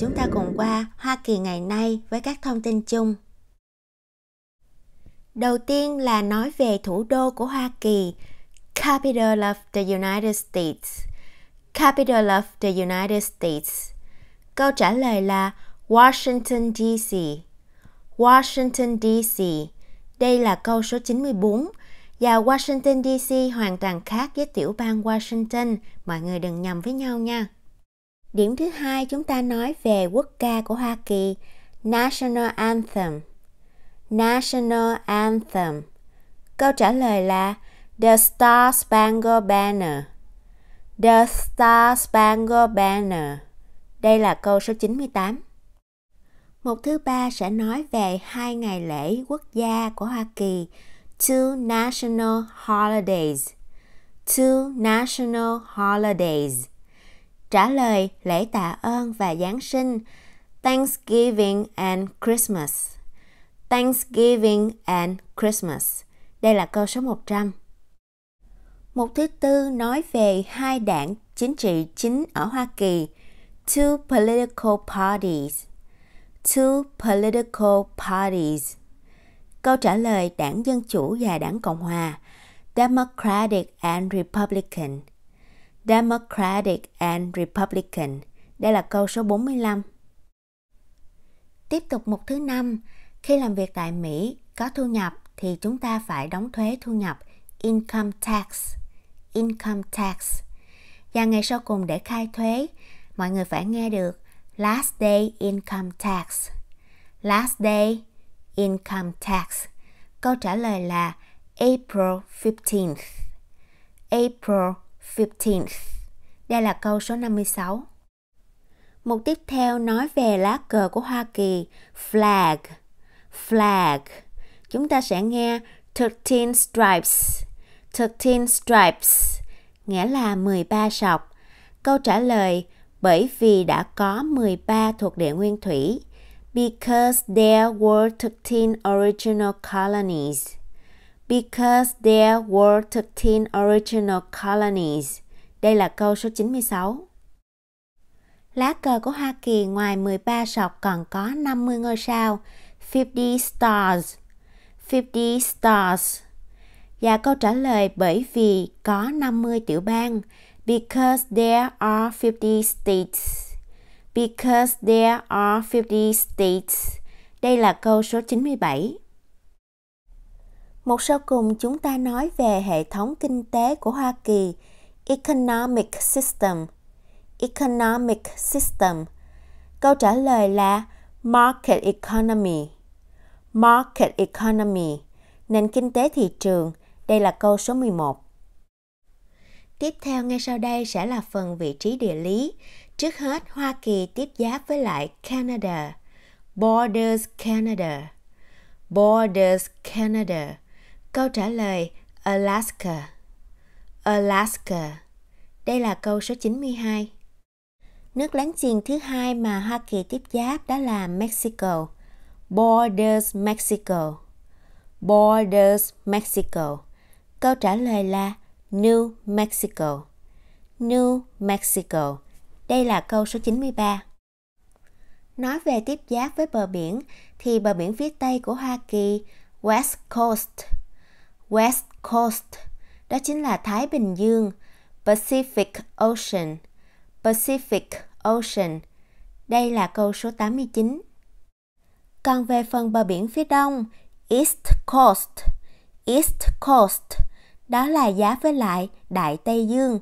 chúng ta cùng qua Hoa Kỳ ngày nay với các thông tin chung. Đầu tiên là nói về thủ đô của Hoa Kỳ, Capital of the United States. Capital of the United States. Câu trả lời là Washington DC. Washington DC. Đây là câu số 94 và Washington DC hoàn toàn khác với tiểu bang Washington, mọi người đừng nhầm với nhau nha. Điểm thứ hai chúng ta nói về quốc ca của Hoa Kỳ, National Anthem. National Anthem. Câu trả lời là The Star Spangled Banner. The Star Spangled Banner. Đây là câu số 98. Mục thứ ba sẽ nói về hai ngày lễ quốc gia của Hoa Kỳ, two national holidays. Two national holidays trả lời lễ tạ ơn và Giáng sinh, Thanksgiving and Christmas. Thanksgiving and Christmas. Đây là câu số 100. Mục thứ tư nói về hai đảng chính trị chính ở Hoa Kỳ, two political parties. Two political parties. Câu trả lời đảng Dân Chủ và đảng Cộng Hòa, Democratic and Republican – Democratic and Republican. Đây là câu số 45. Tiếp tục mục thứ năm, khi làm việc tại Mỹ có thu nhập thì chúng ta phải đóng thuế thu nhập income tax. Income tax. Và ngày sau cùng để khai thuế, mọi người phải nghe được last day income tax. Last day income tax. Câu trả lời là April 15th. April 15th. Đây là câu số 56. Mục tiếp theo nói về lá cờ của Hoa Kỳ, flag. Flag. Chúng ta sẽ nghe 13 stripes. 13 stripes nghĩa là 13 sọc. Câu trả lời bởi vì đã có 13 thuộc địa nguyên thủy. Because there were 13 original colonies because there were 13 original colonies. Đây là câu số 96. Lá cờ của Hoa Kỳ ngoài 13 sọc còn có 50 ngôi sao, 50 stars. 50 stars. Và câu trả lời bởi vì có 50 tiểu bang, because there are 50 states. Because there are 50 states. Đây là câu số 97. Một sau cùng chúng ta nói về hệ thống kinh tế của Hoa Kỳ, economic system. Economic system. Câu trả lời là market economy. Market economy, nền kinh tế thị trường. Đây là câu số 11. Tiếp theo ngay sau đây sẽ là phần vị trí địa lý. Trước hết, Hoa Kỳ tiếp giáp với lại Canada. Borders Canada. Borders Canada. Câu trả lời Alaska. Alaska. Đây là câu số 92. Nước láng giềng thứ hai mà Hoa Kỳ tiếp giáp đó là Mexico. Borders Mexico. Borders Mexico. Câu trả lời là New Mexico. New Mexico. Đây là câu số 93. Nói về tiếp giáp với bờ biển thì bờ biển phía Tây của Hoa Kỳ West Coast West Coast, đó chính là Thái Bình Dương, Pacific Ocean, Pacific Ocean. Đây là câu số 89. Còn về phần bờ biển phía đông, East Coast, East Coast, đó là giá với lại Đại Tây Dương,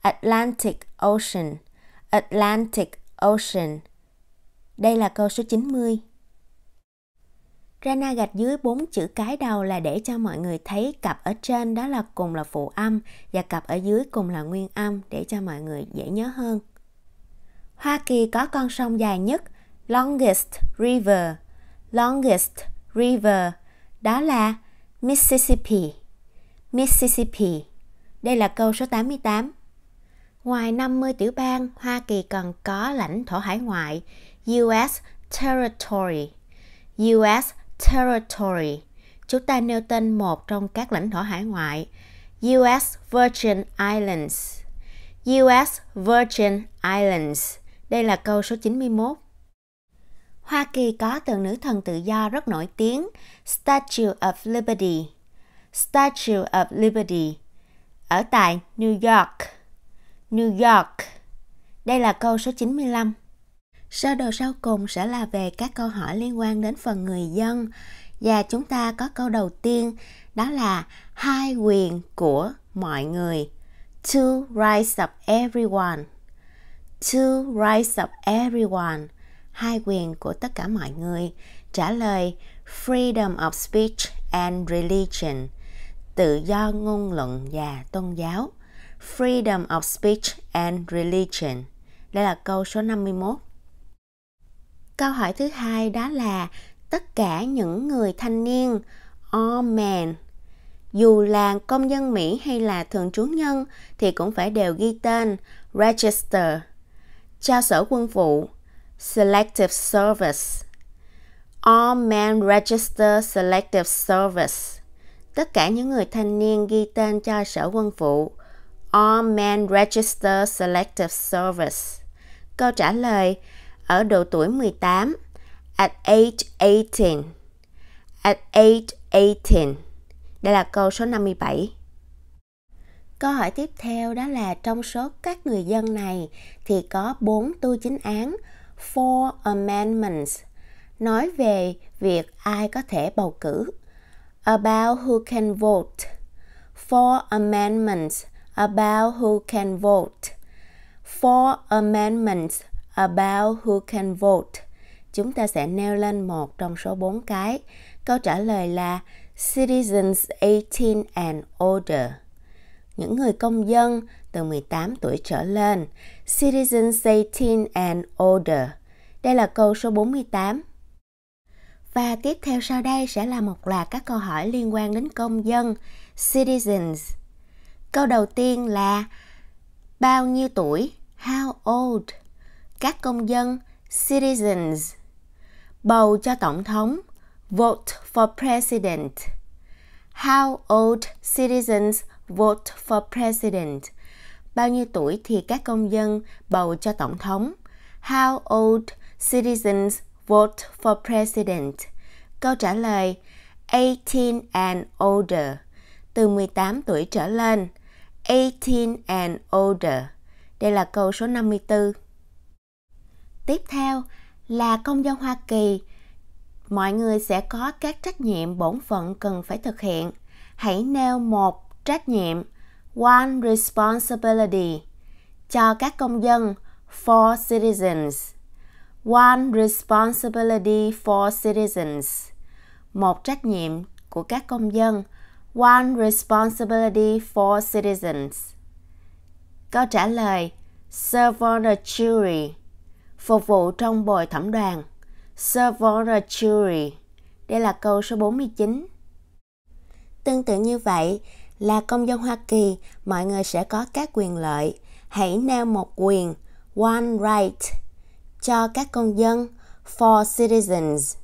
Atlantic Ocean, Atlantic Ocean. Đây là câu số 90. Rana gạch dưới bốn chữ cái đầu là để cho mọi người thấy cặp ở trên đó là cùng là phụ âm và cặp ở dưới cùng là nguyên âm để cho mọi người dễ nhớ hơn. Hoa Kỳ có con sông dài nhất, longest river, longest river đó là Mississippi. Mississippi. Đây là câu số 88. Ngoài 50 tiểu bang, Hoa Kỳ còn có lãnh thổ hải ngoại, US territory. US Territory, chúng ta nêu tên một trong các lãnh thổ hải ngoại, US Virgin Islands. US Virgin Islands. Đây là câu số 91. Hoa Kỳ có tượng nữ thần tự do rất nổi tiếng, Statue of Liberty. Statue of Liberty ở tại New York. New York. Đây là câu số 95. Sơ đồ sau cùng sẽ là về các câu hỏi liên quan đến phần người dân và chúng ta có câu đầu tiên đó là hai quyền của mọi người. Two rights of everyone. Two rights of everyone. Hai quyền của tất cả mọi người. Trả lời freedom of speech and religion. Tự do ngôn luận và tôn giáo. Freedom of speech and religion. Đây là câu số 51. Câu hỏi thứ hai đó là tất cả những người thanh niên all men dù là công dân Mỹ hay là thường trú nhân thì cũng phải đều ghi tên register cho sở quân vụ selective service all men register selective service tất cả những người thanh niên ghi tên cho sở quân vụ all men register selective service câu trả lời ở độ tuổi 18 at age 18 at age 18 đây là câu số 57 Câu hỏi tiếp theo đó là trong số các người dân này thì có bốn tu chính án Four Amendments nói về việc ai có thể bầu cử about who can vote Four Amendments about who can vote Four Amendments about who can vote. Chúng ta sẽ nêu lên một trong số bốn cái. Câu trả lời là citizens 18 and older. Những người công dân từ 18 tuổi trở lên. Citizens 18 and older. Đây là câu số 48. Và tiếp theo sau đây sẽ là một loạt các câu hỏi liên quan đến công dân, citizens. Câu đầu tiên là bao nhiêu tuổi? How old? các công dân citizens bầu cho tổng thống vote for president how old citizens vote for president bao nhiêu tuổi thì các công dân bầu cho tổng thống how old citizens vote for president câu trả lời 18 and older từ 18 tuổi trở lên 18 and older đây là câu số 54 Tiếp theo là công dân Hoa Kỳ, mọi người sẽ có các trách nhiệm bổn phận cần phải thực hiện. Hãy nêu một trách nhiệm, one responsibility, cho các công dân, for citizens. One responsibility for citizens. Một trách nhiệm của các công dân, one responsibility for citizens. Câu trả lời, serve on a jury phục vụ trong bồi thẩm đoàn, Serve on a jury. Đây là câu số 49. Tương tự như vậy, là công dân Hoa Kỳ, mọi người sẽ có các quyền lợi. Hãy nêu một quyền, one right, cho các công dân, for citizens.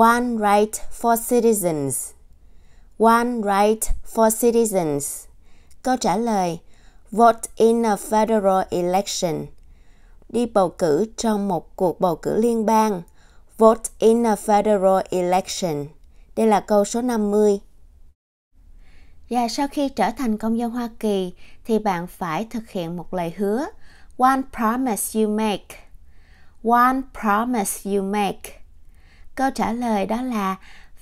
One right for citizens. One right for citizens. Câu trả lời, vote in a federal election đi bầu cử trong một cuộc bầu cử liên bang. Vote in a federal election. Đây là câu số 50. Và sau khi trở thành công dân Hoa Kỳ thì bạn phải thực hiện một lời hứa. One promise you make. One promise you make. Câu trả lời đó là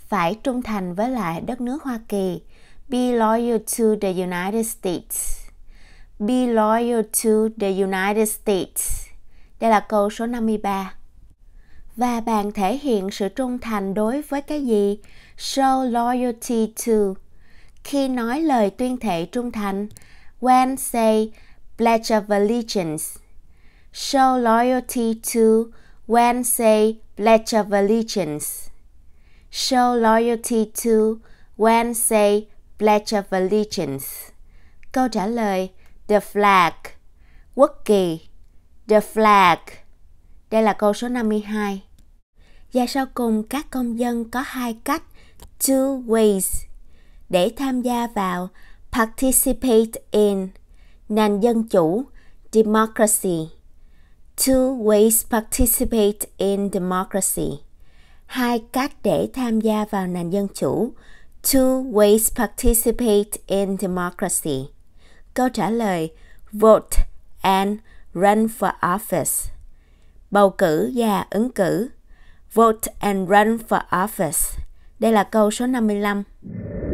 phải trung thành với lại đất nước Hoa Kỳ. Be loyal to the United States. Be loyal to the United States. Đây là câu số 53. Và bạn thể hiện sự trung thành đối với cái gì? Show loyalty to. Khi nói lời tuyên thệ trung thành, when say pledge of allegiance. Show loyalty to when say pledge of allegiance. Show loyalty to when say pledge of allegiance. Câu trả lời the flag quốc kỳ The flag. Đây là câu số 52. Và sau cùng các công dân có hai cách two ways để tham gia vào participate in nền dân chủ democracy. Two ways participate in democracy. Hai cách để tham gia vào nền dân chủ. Two ways participate in democracy. Câu trả lời vote and run for office. Bầu cử và dạ, ứng cử. Vote and run for office. Đây là câu số 55.